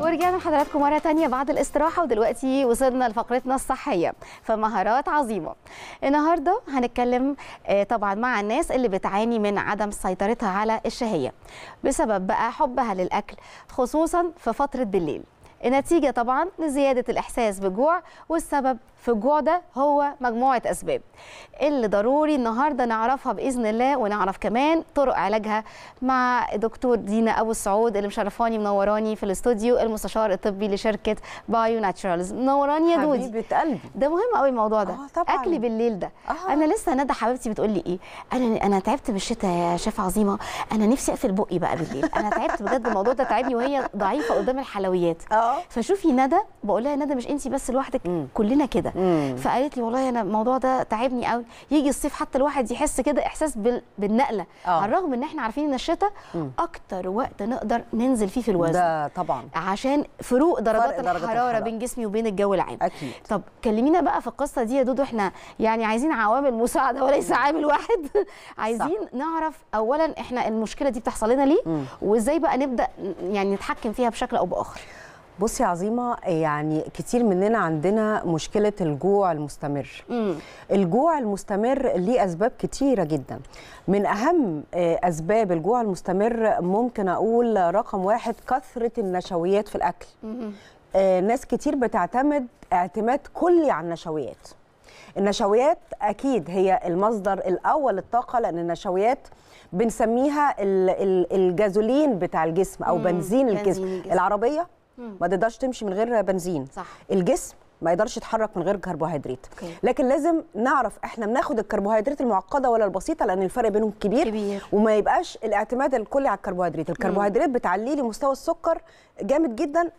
ورجعنا لحضراتكم مرة تانية بعد الاستراحة ودلوقتي وصلنا لفقرتنا الصحية فمهارات عظيمة النهاردة هنتكلم آه، طبعا مع الناس اللي بتعاني من عدم سيطرتها على الشهية بسبب بقى حبها للأكل خصوصا في فترة بالليل نتيجة طبعا لزيادة الإحساس بالجوع والسبب في الجوع ده هو مجموعة أسباب اللي ضروري النهاردة نعرفها بإذن الله ونعرف كمان طرق علاجها مع دكتور دينا أبو السعود اللي مشرفاني منوراني في الاستوديو المستشار الطبي لشركة بايو ناتشرالز منوراني يا دودي حبيبة قلبي ده مهم قوي الموضوع ده آه طبعا. أكل بالليل ده أوه. أنا لسه ندى حبيبتي بتقول لي إيه أنا أنا تعبت من الشتاء يا شيف عظيمة أنا نفسي أقفل بقي بقى بالليل أنا تعبت بجد الموضوع ده تعبني وهي ضعيفة قدام الحلويات أوه. فشوفي ندى بقول لها ندى مش انت بس لوحدك كلنا كده فقالت لي والله انا الموضوع ده تعبني قوي يجي الصيف حتى الواحد يحس كده احساس بالنقله أوه. على الرغم ان احنا عارفين ان الشتاء اكتر وقت نقدر ننزل فيه في الوزن ده طبعا عشان فروق درجات الحراره, الحرارة بين جسمي وبين الجو العام اكيد طب كلمينا بقى في القصه دي يا دودو احنا يعني عايزين عوامل مساعده وليس عامل واحد عايزين صح. نعرف اولا احنا المشكله دي بتحصل لنا ليه وازاي بقى نبدا يعني نتحكم فيها بشكل او باخر بصي عظيمه يعني كتير مننا عندنا مشكله الجوع المستمر مم. الجوع المستمر ليه اسباب كتيره جدا من اهم آه، اسباب الجوع المستمر ممكن اقول رقم واحد كثره النشويات في الاكل مم. آه، ناس كتير بتعتمد اعتماد كلي على النشويات النشويات اكيد هي المصدر الاول للطاقه لان النشويات بنسميها الجازولين بتاع الجسم او بنزين الجسم. العربيه ما تقدرش تمشي من غير بنزين صح. الجسم ما يقدرش يتحرك من غير كربوهيدرات لكن لازم نعرف احنا بناخد الكربوهيدرات المعقده ولا البسيطه لان الفرق بينهم كبير, كبير. وما يبقاش الاعتماد الكلي على الكربوهيدرات الكربوهيدرات بتعلي لي مستوى السكر جامد جدا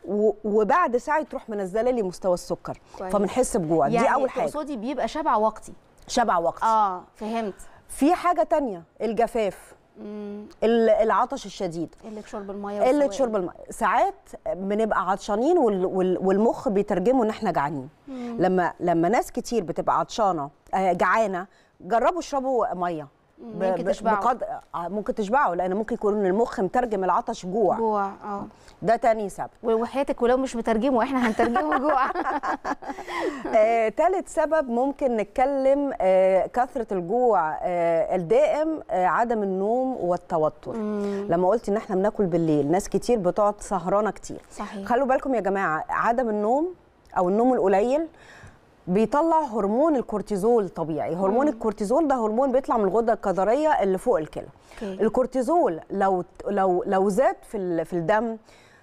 وبعد ساعه تروح منزله لي مستوى السكر كويس. فبنحس بجوع يعني دي اول حاجه تقصدي بيبقى شبع وقتي شبع وقتي اه فهمت في حاجه تانية الجفاف العطش الشديد قله شرب الميه قله شرب الميه ساعات بنبقى عطشانين والمخ بيترجمه ان احنا جعانين لما لما ناس كتير بتبقى عطشانه آه، جعانه جربوا اشربوا ميه ممكن تشبعه بقدر آه، ممكن تشبعه لان ممكن يكون المخ مترجم العطش جوع جوع اه ده تاني سبب وحياتك ولو مش مترجمه احنا هنترجمه جوع آه، تالت سبب ممكن نتكلم آه، كثره الجوع آه، الدائم آه، عدم النوم والتوتر مم. لما قلت ان احنا بناكل بالليل ناس كتير بتقعد سهرانه كتير صحيح. خلوا بالكم يا جماعه عدم النوم او النوم القليل بيطلع هرمون الكورتيزول طبيعي هرمون الكورتيزول ده هرمون بيطلع من الغده الكظريه اللي فوق الكلى الكورتيزول لو لو لو زاد في في الدم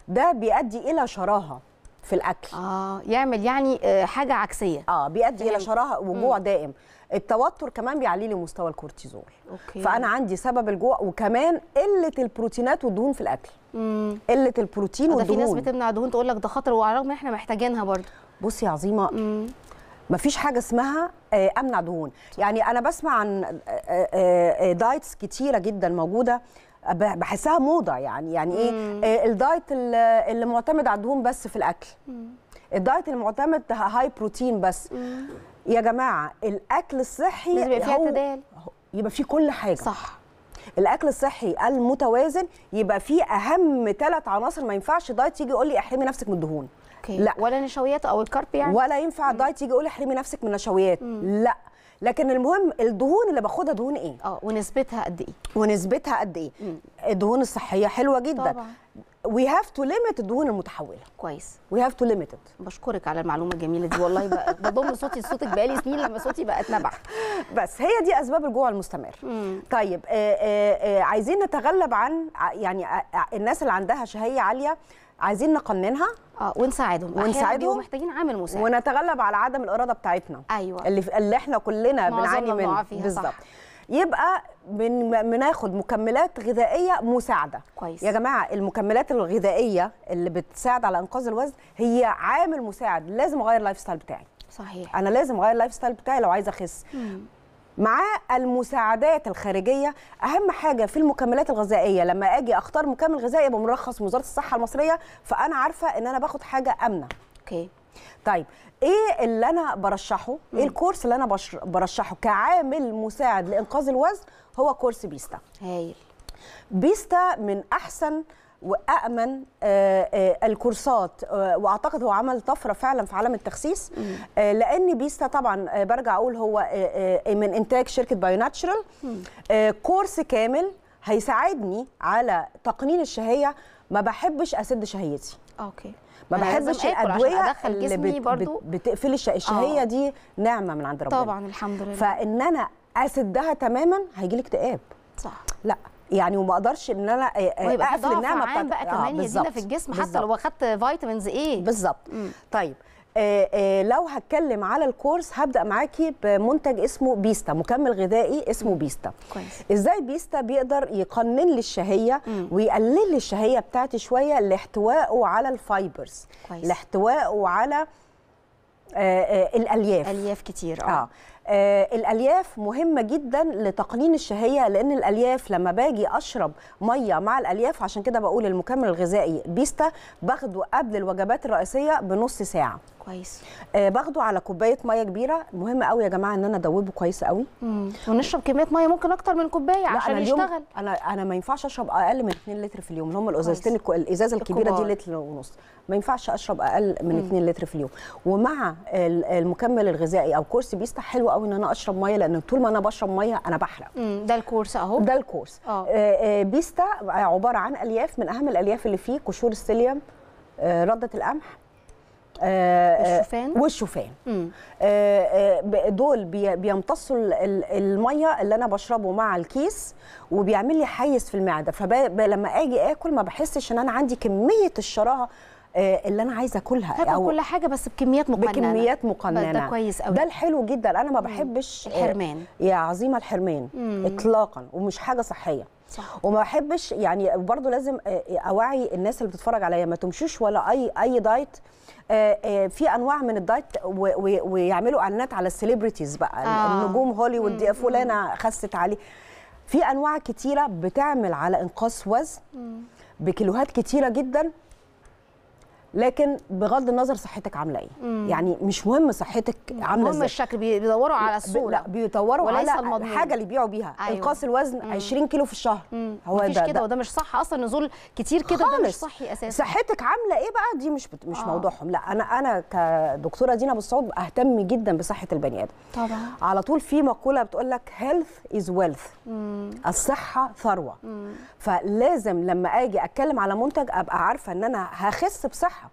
ده بيؤدي الى شراهه في الاكل اه يعمل يعني آه، حاجه عكسيه اه بيؤدي الى شراهه وجوع مم. دائم التوتر كمان بيعلي لي مستوى الكورتيزول أوكي. فانا عندي سبب الجوع وكمان قله البروتينات والدهون في الاكل مم. قله البروتين والدهون في ناس بتمنع دهون تقول لك ده خطر وعلى الرغم ان احنا محتاجينها برضه بصي يا عظيمه مم. مفيش حاجه اسمها آه، امنع دهون يعني انا بسمع عن آه، آه، دايتس كتيره جدا موجوده بحسها موضه يعني يعني ايه الدايت اللي معتمد على الدهون بس في الاكل الدايت المعتمد هاي بروتين بس مم. يا جماعه الاكل الصحي يبقى فيه اعتدال يبقى فيه كل حاجه صح الاكل الصحي المتوازن يبقى فيه اهم ثلاث عناصر ما ينفعش دايت يجي يقول لي احرمي نفسك من الدهون اوكي لا ولا نشويات او الكارب يعني ولا ينفع الدايت يجي يقول احرمي نفسك من نشويات لا لكن المهم الدهون اللي باخدها دهون ايه اه ونسبتها قد ايه ونسبتها قد ايه مم. الدهون الصحيه حلوه جدا طبعا وي هاف تو ليميت الدهون المتحوله كويس وي هاف تو ليميت بشكرك على المعلومه الجميله دي والله بضم صوتي لصوتك بقالي سنين لما صوتي بقت اتنبع بس هي دي اسباب الجوع المستمر مم. طيب آآ آه، آآ آه، آه، عايزين نتغلب عن يعني الناس اللي عندها شهيه عاليه عايزين نقننها اه ونساعدهم ونساعدهم محتاجين عامل مساعد ونتغلب على عدم الاراده بتاعتنا ايوه اللي, اللي احنا كلنا بنعاني منه بالظبط يبقى بناخد مكملات غذائيه مساعده كويس يا جماعه المكملات الغذائيه اللي بتساعد على انقاذ الوزن هي عامل مساعد لازم اغير اللايف ستايل بتاعي صحيح انا لازم اغير اللايف ستايل بتاعي لو عايزه اخس مع المساعدات الخارجيه اهم حاجه في المكملات الغذائيه لما اجي اختار مكمل غذائي يبقى مرخص من وزاره الصحه المصريه فانا عارفه ان انا باخد حاجه امنه اوكي طيب ايه اللي انا برشحه إيه مم. ايه الكورس اللي انا برشحه كعامل مساعد لانقاذ الوزن هو كورس بيستا هايل بيستا من احسن وأأمن آه، آه، الكورسات آه، واعتقد هو عمل طفره فعلا في عالم التخسيس لان بيستا طبعا برجع اقول هو من انتاج شركه بايوناتشرال كورس كامل هيساعدني على تقنين الشهيه ما بحبش اسد شهيتي اوكي ما بحبش الادويه اللي بت برضو. بتقفل الشهيه آه. دي نعمه من عند ربنا طبعا الحمد لله فان انا اسدها تماما هيجي لي اكتئاب صح لا يعني وما اقدرش ان انا آه، آه، اقفل النعمه بتاعتي بقى كمان آه في الجسم بالزبط. حتى لو اخدت فيتامينز ايه بالظبط طيب آه آه لو هتكلم على الكورس هبدا معاكي بمنتج اسمه بيستا مكمل غذائي اسمه بيستا كويس ازاي بيستا بيقدر يقنن لي الشهيه ويقلل لي الشهيه بتاعتي شويه لاحتوائه على الفايبرز كويس لاحتوائه على آه, آه، الالياف الياف كتير اه, آه. آه، الالياف مهمه جدا لتقنين الشهيه لان الالياف لما باجي اشرب ميه مع الالياف عشان كده بقول المكمل الغذائي بيستا باخده قبل الوجبات الرئيسيه بنص ساعه كويس آه باخده على كوبايه ميه كبيره مهم قوي يا جماعه ان انا ادوبه كويس قوي مم. ونشرب كميه ميه ممكن اكتر من كوبايه عشان أنا يشتغل انا انا ما ينفعش اشرب اقل من 2 لتر في اليوم اللي هم الازازتين الازازه الكبيره دي لتر ونص ما ينفعش اشرب اقل من 2 لتر في اليوم ومع المكمل الغذائي او كورس بيستا حلو قوي ان انا اشرب ميه لان طول ما انا بشرب ميه انا بحرق ده الكورس اهو ده الكورس آه. آه. آه بيستا عباره عن الياف من اهم الالياف اللي فيه قشور السيليوم آه رده القمح آه، آه، والشوفان والشوفان آه، دول بيمتصوا الميه اللي انا بشربه مع الكيس وبيعمل لي حيز في المعده فلما اجي اكل ما بحسش ان انا عندي كميه الشراهه اللي انا عايزه اكلها او كل حاجه بس بكميات مقننه بكميات مقننه ده كويس قوي ده الحلو جدا انا ما بحبش الحرمان يا عظيمه الحرمان مم. اطلاقا ومش حاجه صحيه وما بحبش يعني برضو لازم آه، آه، اوعي الناس اللي بتتفرج عليا ما تمشوش ولا اي اي دايت آه، في انواع من الدايت ويعملوا اعلانات على السليبرتيز بقى آه. النجوم هوليوود دي فلانه خست عليه في انواع كتيره بتعمل على انقاص وزن بكيلوهات كتيره جدا لكن بغض النظر صحتك عامله ايه يعني مش مهم صحتك عامله ازاي مهم الشكل بيدوروا على الصوره لا بيدوروا على المضمون. الحاجه اللي بيبيعوا بيها أيوة. انقاص الوزن مم. 20 كيلو في الشهر مم. هو مفيش ده كده وده مش صح اصلا نزول كتير كده ده مش صحي اساسا صحتك عامله ايه بقى دي مش بت... مش آه. موضوعهم لا انا انا كدكتوره دينا بالصعود اهتم جدا بصحه البني ادم طبعا على طول في مقوله بتقول لك هيلث از ويلث الصحه ثروه مم. فلازم لما اجي اتكلم على منتج ابقى عارفه ان انا هخس بصحه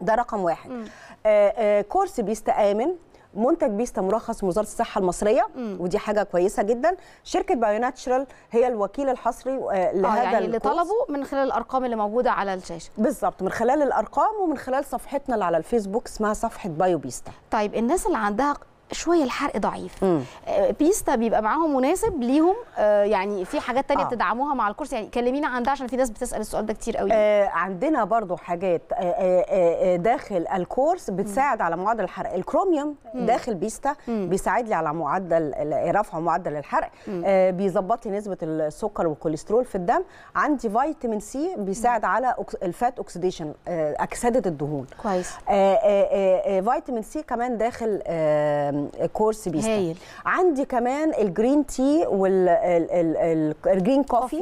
ده رقم واحد مم. آه آه بيستامن منتج بيستا مرخص من وزاره الصحه المصريه مم. ودي حاجه كويسه جدا شركه بايو هي الوكيل الحصري آه، آه، لهذا يعني اللي طلبوا من خلال الارقام اللي موجوده على الشاشه بالظبط من خلال الارقام ومن خلال صفحتنا اللي على الفيسبوك اسمها صفحه بايو بيستا طيب الناس اللي عندها شويه الحرق ضعيف مم. آه، بيستا بيبقى معاهم مناسب ليهم آه، يعني في حاجات تانية آه. بتدعموها مع الكورس يعني كلمينا عن ده عشان في ناس بتسال السؤال ده كتير قوي آه عندنا برضو حاجات آه آه, آه، داخل الكورس بتساعد مم. على معدل الحرق الكروميوم مم. داخل بيستا مم. بيساعد لي على معدل رفع معدل الحرق آه بيظبط لي نسبه السكر والكوليسترول في الدم عندي فيتامين سي بيساعد مم. على الفات اوكسيديشن آه اكسده الدهون كويس آه آه آه فيتامين سي كمان داخل آه كورس بيستا عندي كمان الجرين تي والجرين كوفي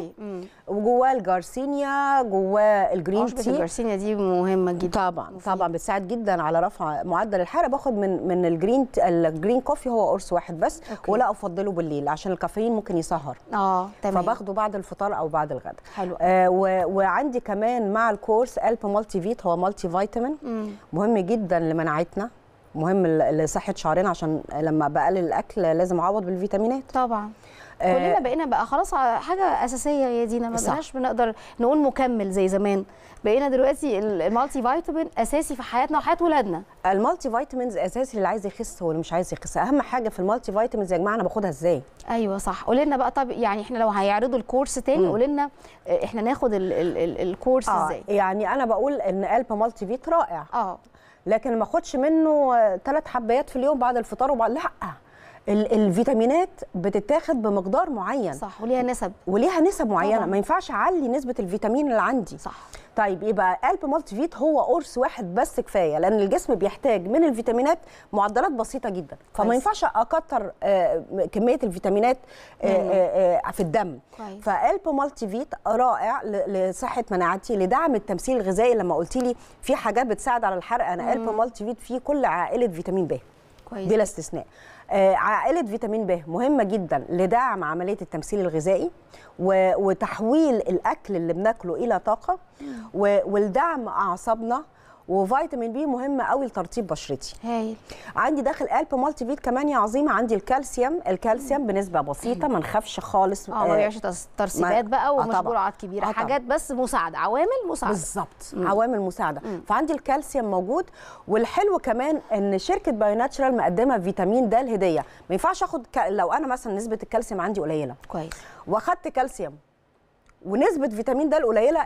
وجواه الجارسينيا جواه الجرين تي الجارسينيا دي مهمه جدا طبعا مفيد. طبعا بتساعد جدا على رفع معدل الحراره باخد من من الجرين الجرين كوفي هو قرص واحد بس أوكي. ولا افضله بالليل عشان الكافيين ممكن يسهر اه تمام فباخده بعد الفطار او بعد الغداء حلو آه وعندي كمان مع الكورس الب مالتي فيت هو مالتي فيتامين مهم جدا لمناعتنا مهم لصحه شعرنا عشان لما بقلل الاكل لازم اعوض بالفيتامينات طبعا آه، كلنا بقينا بقى خلاص آه، حاجه اساسيه يا دينا ما بقناش بنقدر نقول مكمل زي زمان بقينا دلوقتي المالتي فيتامين اساسي في حياتنا وحياه ولادنا المالتي فيتامينز اساسي للي عايز يخس واللي مش عايز يخس اهم حاجه في المالتي فيتامينز يا جماعه انا باخدها ازاي ايوه صح قول لنا بقى طب يعني احنا لو هيعرضوا الكورس تاني قول لنا آه، احنا ناخد الكورس ازاي الكورس آه ازاي يعني انا بقول ان قلب مالتي فيت رائع اه لكن ما اخدش منه ثلاث حبايات في اليوم بعد الفطار وبعد لا الفيتامينات بتتاخد بمقدار معين صح وليها نسب وليها نسب معينه طبعا. ما ينفعش اعلي نسبه الفيتامين اللي عندي صح طيب يبقى قلب مالتي فيت هو قرص واحد بس كفايه لان الجسم بيحتاج من الفيتامينات معدلات بسيطه جدا فما ينفعش اكتر آه، كميه الفيتامينات آه، آه، في الدم كويس. فقلب مالتي فيت رائع لصحه مناعتي لدعم التمثيل الغذائي لما قلت لي في حاجات بتساعد على الحرق انا قلب مالتي فيت فيه كل عائله فيتامين ب بلا استثناء آه، عائله فيتامين ب مهمه جدا لدعم عمليه التمثيل الغذائي وتحويل الاكل اللي بناكله الى طاقه ولدعم اعصابنا وفيتامين بي مهم قوي لترطيب بشرتي هايل عندي داخل قلب مالتي فيت كمان يا عظيمه عندي الكالسيوم الكالسيوم بنسبه بسيطه ما نخافش خالص اه ما آه، بيبقاش ترسيبات بقى آه، ومش جرعات كبيره آه، أطبع. حاجات بس مساعده عوامل مساعده بالظبط عوامل مساعده مم. فعندي الكالسيوم موجود والحلو كمان ان شركه بايو ناتشرال مقدمه فيتامين د الهديه ما ينفعش اخد ك... لو انا مثلا نسبه الكالسيوم عندي قليله كويس واخدت كالسيوم ونسبه فيتامين د القليله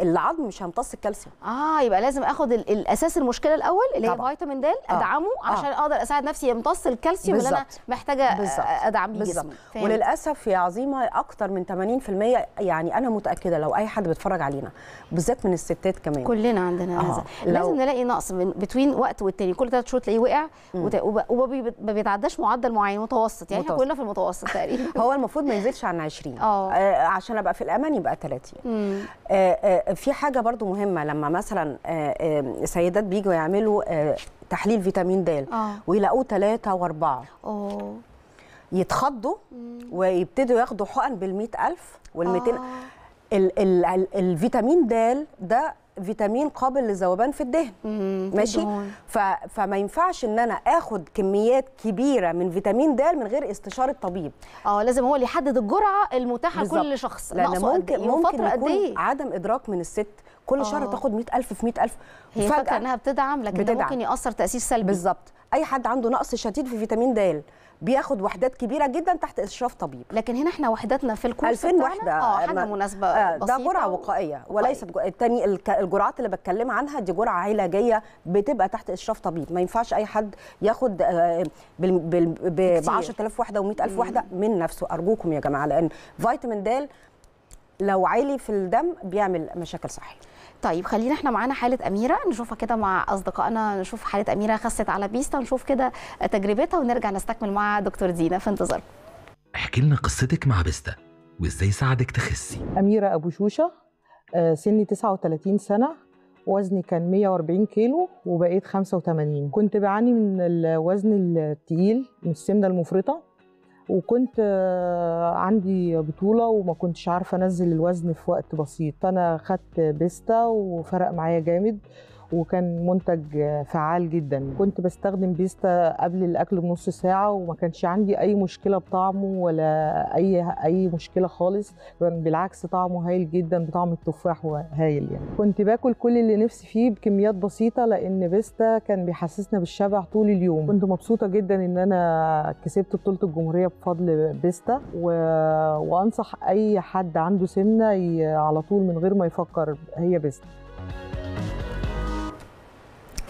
العظم مش هيمتص الكالسيوم اه يبقى لازم اخد الاساس المشكله الاول اللي هي فيتامين د آه. ادعمه آه. عشان اقدر اساعد نفسي يمتص الكالسيوم بالزبط. اللي انا محتاجه آه، بالزبط. ادعم بيه جسمي وللاسف يا عظيمه اكتر من 80% يعني انا متاكده لو اي حد بيتفرج علينا بالذات من الستات كمان كلنا عندنا آه. هذا لو... لازم نلاقي نقص من بتوين وقت والتاني كل ثلاث شهور تلاقيه وقع وت... وما بيتعداش معدل معين متوسط يعني متوسط. كلنا في المتوسط تقريبا هو المفروض ما ينزلش عن 20 آه. اه عشان ابقى في الامن يبقى 30 آه، آه، في حاجه برضو مهمه لما مثلا آه، سيدات بيجوا يعملوا تحليل فيتامين د آه. ويلاقوه 3 و4 يتخضوا ويبتدوا ياخدوا حقن بال100000 وال200 آه. الفيتامين د ده فيتامين قابل للذوبان في الدهن ماشي ف... فما ينفعش ان انا اخد كميات كبيره من فيتامين د من غير استشاره طبيب اه لازم هو اللي يحدد الجرعه المتاحه بالزبط. كل شخص لا ممكن إيه؟ ممكن يكون إيه؟ عدم ادراك من الست كل شهر آه. تاخد 100000 في 100000 هي فجأة فاكره انها بتدعم لكن بتدعم. ده ممكن ياثر تاثير سلبي بالظبط اي حد عنده نقص شديد في فيتامين د بياخد وحدات كبيره جدا تحت اشراف طبيب لكن هنا احنا وحداتنا في الكورس 2000 وحده اه حاجه مناسبه آه ده جرعه وقائيه طيب. وليست جرعة التاني الجرعات اللي بتكلم عنها دي جرعه علاجيه بتبقى تحت اشراف طبيب ما ينفعش اي حد ياخد آه بال... بال... ب 10000 وحده و100000 وحده من نفسه ارجوكم يا جماعه لان فيتامين د لو عالي في الدم بيعمل مشاكل صحيه طيب خلينا احنا معانا حاله اميره نشوفها كده مع اصدقائنا نشوف حاله اميره خست على بيستا نشوف كده تجربتها ونرجع نستكمل مع دكتور دينا في انتظار احكي لنا قصتك مع بيستا وازاي ساعدك تخسي اميره ابو شوشه آه، سني 39 سنه وزني كان 140 كيلو وبقيت 85 كنت بعاني من الوزن الثقيل من السمنه المفرطه وكنت آه، عندي بطولة وما كنتش عارفة أنزل الوزن في وقت بسيط فأنا خدت بيستا وفرق معايا جامد وكان منتج فعال جدا كنت بستخدم بيستا قبل الاكل بنص ساعه وما كانش عندي اي مشكله بطعمه ولا اي اي مشكله خالص كان بالعكس طعمه هايل جدا بطعم التفاح هايل يعني كنت باكل كل اللي نفسي فيه بكميات بسيطه لان بيستا كان بيحسسنا بالشبع طول اليوم كنت مبسوطه جدا ان انا كسبت بطوله الجمهوريه بفضل بيستا و... وانصح اي حد عنده سمنه ي... على طول من غير ما يفكر هي بيستا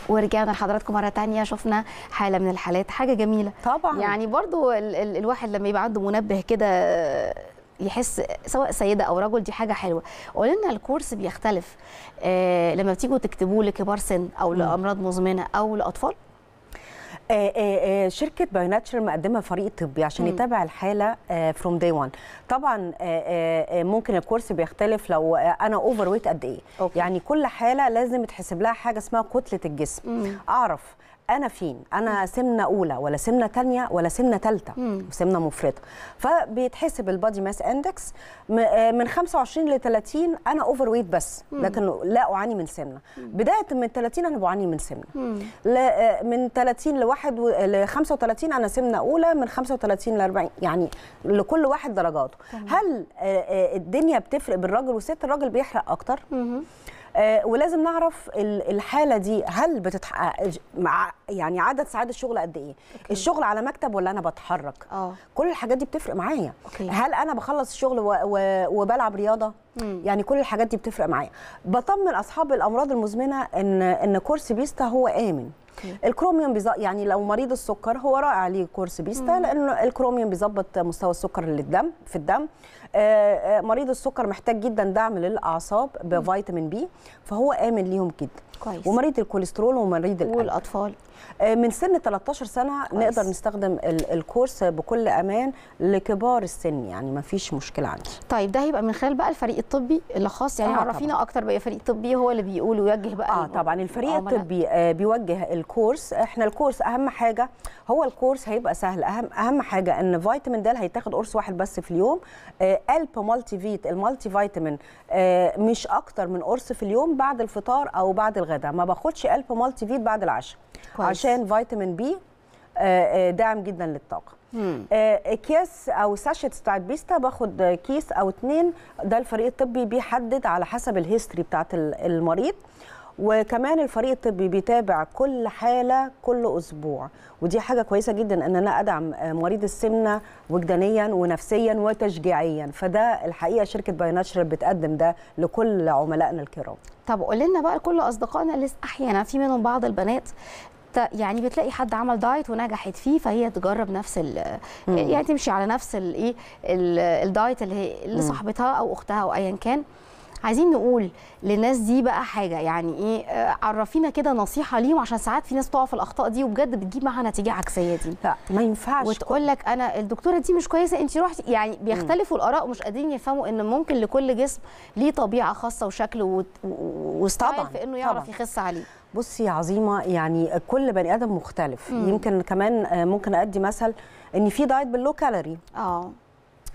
ورجعنا لحضراتكم مره ثانيه شفنا حاله من الحالات حاجه جميله طبعا يعني برضو ال ال الواحد لما يبقى عنده منبه كده يحس سواء سيده او رجل دي حاجه حلوه قلنا الكورس بيختلف آه لما بتيجوا تكتبوه لكبار سن او لامراض مزمنه او لاطفال آه، آه، آه، شركه بايوناتشر مقدمه فريق طبي عشان يتابع الحاله فروم داي 1 طبعا ممكن الكورس بيختلف لو انا اوفر ويت قد ايه يعني كل حاله لازم تحسب لها حاجه اسمها كتله الجسم اعرف انا فين انا سمنه اولى ولا سمنه ثانيه ولا سمنه ثالثه وسمنه مفرطه فبيتحسب البادي ماس اندكس من 25 ل 30 انا اوفر ويت بس لكن لا اعاني من سمنه بدايه من 30 انا بعاني من سمنه آه، من 30 لواحد 1 ل 35 انا سمنه اولى من 35 ل 40 يعني لكل واحد درجاته هل آه، آه، الدنيا بتفرق بالراجل والست الراجل بيحرق اكتر آه، ولازم نعرف الحاله دي هل بتتحقق مع يعني عدد ساعات الشغل قد ايه أوكي. الشغل على مكتب ولا انا بتحرك أوه. كل الحاجات دي بتفرق معايا أوكي. هل انا بخلص الشغل و... و... وبلعب رياضه مم. يعني كل الحاجات دي بتفرق معايا بطمن اصحاب الامراض المزمنه ان ان كورس بيستا هو امن أوكي. الكروميوم بيز... يعني لو مريض السكر هو رائع ليه كورس بيستا لانه الكروميوم بيظبط مستوى السكر اللي الدم في الدم آه، آه، مريض السكر محتاج جدا دعم للاعصاب بفيتامين بي فهو امن ليهم جدا كويس. ومريض الكوليسترول ومريض القلب والاطفال آه، من سن 13 سنه كويس. نقدر نستخدم الكورس بكل امان لكبار السن يعني ما فيش مشكله عندي طيب ده هيبقى من خلال بقى الفريق الطبي اللي خاص يعني آه عرفينا اكتر بقى فريق طبي هو اللي بيقول ويوجه بقى اه طبعا الفريق آه الطبي آه بيوجه الكورس احنا الكورس اهم حاجه هو الكورس هيبقى سهل اهم اهم حاجه ان فيتامين د هيتاخد قرص واحد بس في اليوم الب مالتي فيت المالتي فيتامين آه، مش اكتر من قرص في اليوم بعد الفطار او بعد الغداء ما باخدش الب مالتي فيت بعد العشاء عشان فيتامين بي آه، آه، داعم جدا للطاقه اكياس او ساشيتس بتاعت بيستا باخد كيس او اتنين ده الفريق الطبي بيحدد على حسب الهيستوري بتاعت المريض وكمان الفريق الطبي بيتابع كل حاله كل اسبوع ودي حاجه كويسه جدا ان انا ادعم آه، مريض السمنه وجدانيا ونفسيا وتشجيعيا فده الحقيقه شركه بايونشر بتقدم ده لكل عملائنا الكرام طب قول لنا بقى لكل اصدقائنا اللي احيانا في منهم بعض البنات يعني بتلاقي حد عمل دايت ونجحت فيه فهي تجرب نفس ال آه، يعني تمشي على نفس الايه الدايت اللي هي اللي صاحبتها او اختها او ايا كان عايزين نقول للناس دي بقى حاجه يعني ايه آه، عرفينا كده نصيحه ليهم عشان ساعات في ناس تقع في الاخطاء دي وبجد بتجيب معها نتيجه عكسيه دي لا ما ينفعش وتقول لك انا الدكتوره دي مش كويسه انت رحتي يعني بيختلفوا الاراء ومش قادرين يفهموا ان ممكن لكل جسم ليه طبيعه خاصه وشكل وستايل في انه يعرف يخس عليه بصي يا عظيمه يعني كل بني ادم مختلف مم. يمكن كمان آه، ممكن ادي مثل ان في دايت باللو كالوري اه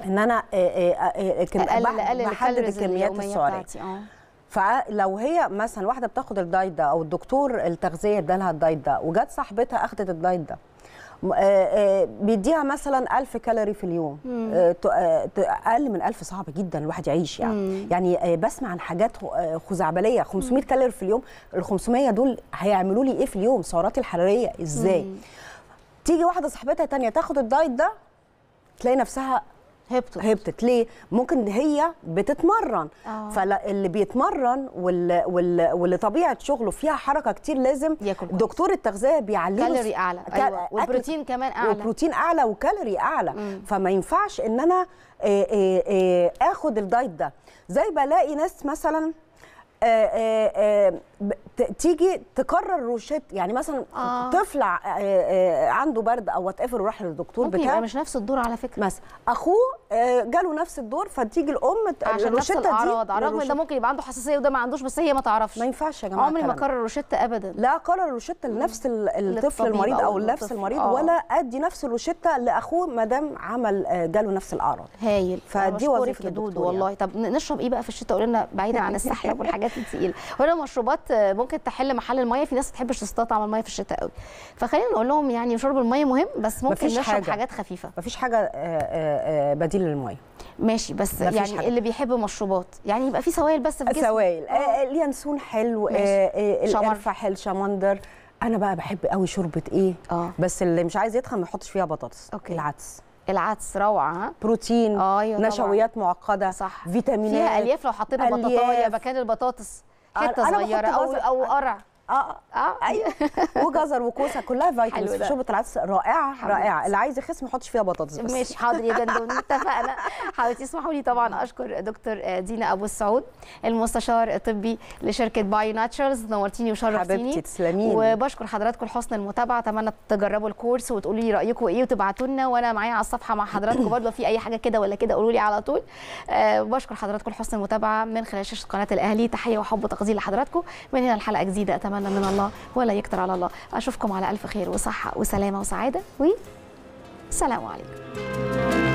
ان انا آه، آه، آه، بحدد الكميات السعريه فلو هي مثلا واحده بتاخد الدايت ده او الدكتور التغذيه ادالها الدايت ده وجت صاحبتها اخدت الدايت ده بيديها مثلا 1000 كالوري في اليوم اقل من 1000 صعب جدا الواحد يعيش يعني مم. يعني بسمع عن حاجات خزعبليه 500 كالوري في اليوم ال 500 دول هيعملوا لي ايه في اليوم سعراتي الحراريه ازاي مم. تيجي واحده صاحبتها تانية تاخد الدايت ده تلاقي نفسها هبطت هبطت ليه ممكن هي بتتمرن آه. فاللي بيتمرن واللي, واللي طبيعه شغله فيها حركه كتير لازم دكتور التغذيه بيعلمه كالوري اعلى ك... أيوة. والبروتين كمان اعلى والبروتين اعلى وكالوري اعلى مم. فما ينفعش ان انا آآ آه، آآ آه، آه، اخد الدايت ده زي بلاقي ناس مثلا آآ آآ تيجي تكرر روشات يعني مثلا آه. طفل آه، آه، عنده برد او وات ايفر وراح للدكتور ممكن بتاعه مش نفس الدور على فكره مثلا اخوه آه، جاله نفس الدور فتيجي الام عشان نفس الاعراض الرغم ان ده ممكن يبقى عنده حساسيه وده ما عندوش بس هي ما تعرفش ما ينفعش يا جماعه عمري ما كرر روشته ابدا لا اكرر روشته لنفس الطفل المريض او لنفس المريض آه. ولا ادي نفس الروشته لاخوه ما دام عمل جاله نفس الاعراض هايل فدي وظيفه الدكتور يعني. والله يعني. طب نشرب ايه بقى في الشتاء قلنا بعيدا عن السحلب والحاجات الثقيله هنا مشروبات ممكن تحل محل الميه في ناس ما بتحبش تصطاد على الميه في الشتاء قوي فخلينا نقول لهم يعني شرب الميه مهم بس ممكن نشرب حاجة. حاجات خفيفه مفيش حاجه آه، آه، آه، بديل للميه ماشي بس يعني حاجة. اللي بيحب مشروبات يعني يبقى في سوائل بس في سوائل اليانسون حلو القرفه حلو شمندر انا بقى بحب قوي شوربه ايه آه. بس اللي مش عايز يتخن ما يحطش فيها بطاطس أوكي. العدس العدس روعه ها بروتين أيوة نشويات طبعا. معقده صح فيتامينات فيها الياف لو حطينا بطاطايه مكان البطاطس حته صغيره او او قرع آه،, اه اه ايوه وجزر وكوسه كلها فيتامينز شوربه العدس رائعه رائعه اللي عايز يخس ما يحطش فيها بطاطس بس ماشي حاضر يا جندون اتفقنا حبيبتي اسمحوا لي طبعا اشكر دكتور آه، دينا ابو السعود المستشار الطبي لشركه باي ناتشرز نورتيني وشرفتيني حبيبتي تسلميني وبشكر حضراتكم لحسن المتابعه اتمنى تجربوا الكورس وتقولوا لي رايكم ايه وتبعتوا لنا وانا معايا على الصفحه مع حضراتكم برضه في اي حاجه كده ولا كده قولوا لي على طول أه بشكر حضراتكم لحسن المتابعه من خلال شاشه قناه الاهلي تحيه وحب وتقدير لحضراتكم من هنا الحلقه جديده اتمنى يتمنى من الله ولا يكتر على الله أشوفكم على ألف خير وصحة وسلامة وسعادة وسلام عليكم